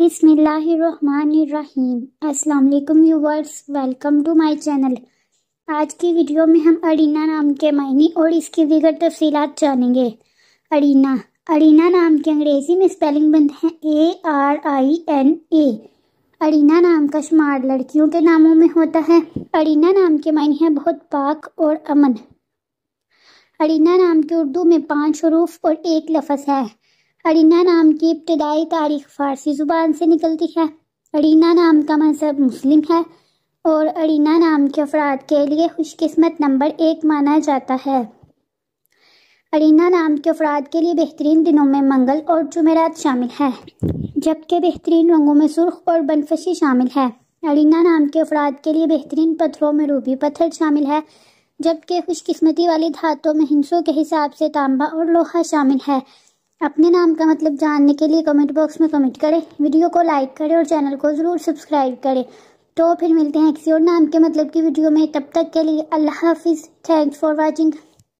बिसमीम् अल्लाम viewers welcome to my channel आज की वीडियो में हम अड़ीना नाम के मायने और इसकी दीगर तफसी जानेंगे अड़ीना अड़ीना नाम के अंग्रेज़ी में स्पेलिंग बंद है A R I N A अड़ीना नाम का शुमार लड़कियों के नामों में होता है अड़ीना नाम के मायने हैं बहुत पाक और अमन अड़ीना नाम के उर्दू में पाँच हरूफ और एक लफज है अरीना नाम की इब्तदाई तारीख फ़ारसी ज़ुबान से निकलती है अरीना नाम का मजहब मुस्लिम है और अरीना नाम के अफराद के लिए खुशकस्मत नंबर एक माना जाता है अरीना नाम के अफराद के लिए बेहतरीन दिनों में मंगल और जुमेरात शामिल है जबकि बेहतरीन रंगों में सुर्ख और बनफशी शामिल है अरीना नाम के अफराद के लिए बेहतरीन पत्थरों में रूबी पत्थर शामिल है जबकि खुशकस्मती वाली धातों में हिंसों के हिसाब से तांबा और लोहा शामिल है अपने नाम का मतलब जानने के लिए कमेंट बॉक्स में कमेंट करें वीडियो को लाइक करें और चैनल को ज़रूर सब्सक्राइब करें तो फिर मिलते हैं किसी और नाम के मतलब की वीडियो में तब तक के लिए अल्लाह हाफिज़ थैंक्स फॉर वॉचिंग